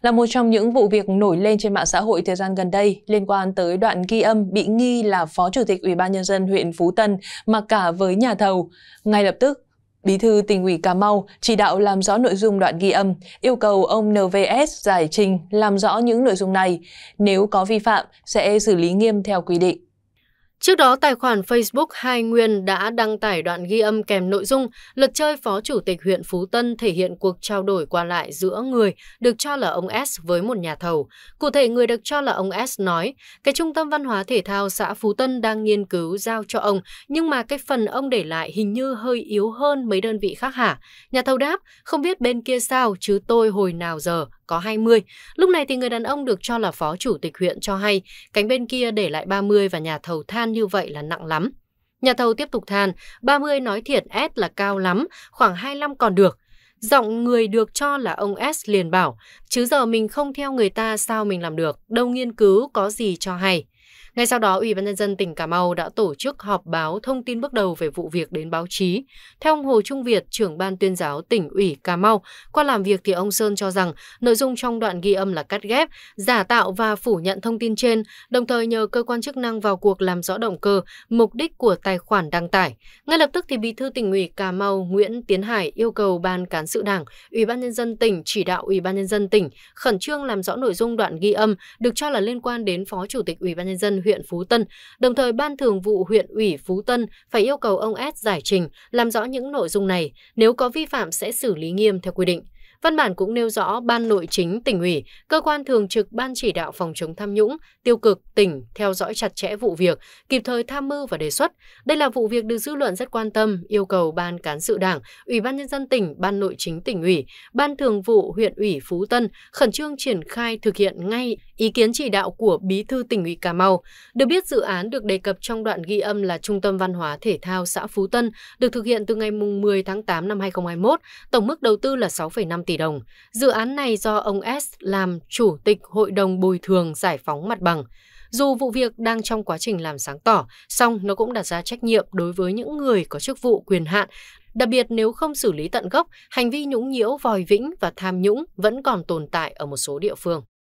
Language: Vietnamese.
là một trong những vụ việc nổi lên trên mạng xã hội thời gian gần đây liên quan tới đoạn ghi âm bị nghi là Phó Chủ tịch Ủy ban Nhân dân huyện Phú Tân mà cả với nhà thầu. Ngay lập tức, Bí thư tỉnh ủy Cà Mau chỉ đạo làm rõ nội dung đoạn ghi âm, yêu cầu ông NVS giải trình làm rõ những nội dung này. Nếu có vi phạm, sẽ xử lý nghiêm theo quy định. Trước đó, tài khoản Facebook Hai Nguyên đã đăng tải đoạn ghi âm kèm nội dung luật chơi Phó Chủ tịch huyện Phú Tân thể hiện cuộc trao đổi qua lại giữa người được cho là ông S với một nhà thầu. Cụ thể, người được cho là ông S nói, cái trung tâm văn hóa thể thao xã Phú Tân đang nghiên cứu giao cho ông, nhưng mà cái phần ông để lại hình như hơi yếu hơn mấy đơn vị khác hả? Nhà thầu đáp, không biết bên kia sao chứ tôi hồi nào giờ có 20. Lúc này thì người đàn ông được cho là phó chủ tịch huyện cho hay cánh bên kia để lại 30 và nhà thầu than như vậy là nặng lắm. Nhà thầu tiếp tục than, 30 nói thiệt S là cao lắm, khoảng 25 còn được. Giọng người được cho là ông S liền bảo, chứ giờ mình không theo người ta sao mình làm được, đâu nghiên cứu có gì cho hay. Ngay sau đó, Ủy ban nhân dân tỉnh Cà Mau đã tổ chức họp báo thông tin bước đầu về vụ việc đến báo chí. Theo ông Hồ Trung Việt, trưởng ban tuyên giáo tỉnh ủy Cà Mau, qua làm việc thì ông Sơn cho rằng nội dung trong đoạn ghi âm là cắt ghép, giả tạo và phủ nhận thông tin trên, đồng thời nhờ cơ quan chức năng vào cuộc làm rõ động cơ, mục đích của tài khoản đăng tải. Ngay lập tức thì Bí thư tỉnh ủy Cà Mau Nguyễn Tiến Hải yêu cầu ban cán sự Đảng, Ủy ban nhân dân tỉnh chỉ đạo Ủy ban nhân dân tỉnh khẩn trương làm rõ nội dung đoạn ghi âm được cho là liên quan đến Phó Chủ tịch Ủy ban nhân dân huyện huyện Phú Tân, đồng thời Ban Thường vụ huyện ủy Phú Tân phải yêu cầu ông S giải trình, làm rõ những nội dung này, nếu có vi phạm sẽ xử lý nghiêm theo quy định. Văn bản cũng nêu rõ Ban Nội chính tỉnh ủy, cơ quan thường trực Ban chỉ đạo phòng chống tham nhũng, tiêu cực tỉnh theo dõi chặt chẽ vụ việc, kịp thời tham mưu và đề xuất. Đây là vụ việc được dư luận rất quan tâm, yêu cầu Ban cán sự Đảng, Ủy ban nhân dân tỉnh, Ban Nội chính tỉnh ủy, Ban thường vụ huyện ủy Phú Tân khẩn trương triển khai thực hiện ngay ý kiến chỉ đạo của Bí thư tỉnh ủy Cà Mau. Được biết dự án được đề cập trong đoạn ghi âm là Trung tâm Văn hóa Thể thao xã Phú Tân, được thực hiện từ ngày 10 tháng 8 năm 2021, tổng mức đầu tư là 6,5 tỷ tỷ đồng. Dự án này do ông S làm chủ tịch hội đồng bồi thường giải phóng mặt bằng. Dù vụ việc đang trong quá trình làm sáng tỏ, song nó cũng đặt ra trách nhiệm đối với những người có chức vụ quyền hạn, đặc biệt nếu không xử lý tận gốc, hành vi nhũng nhiễu vòi vĩnh và tham nhũng vẫn còn tồn tại ở một số địa phương.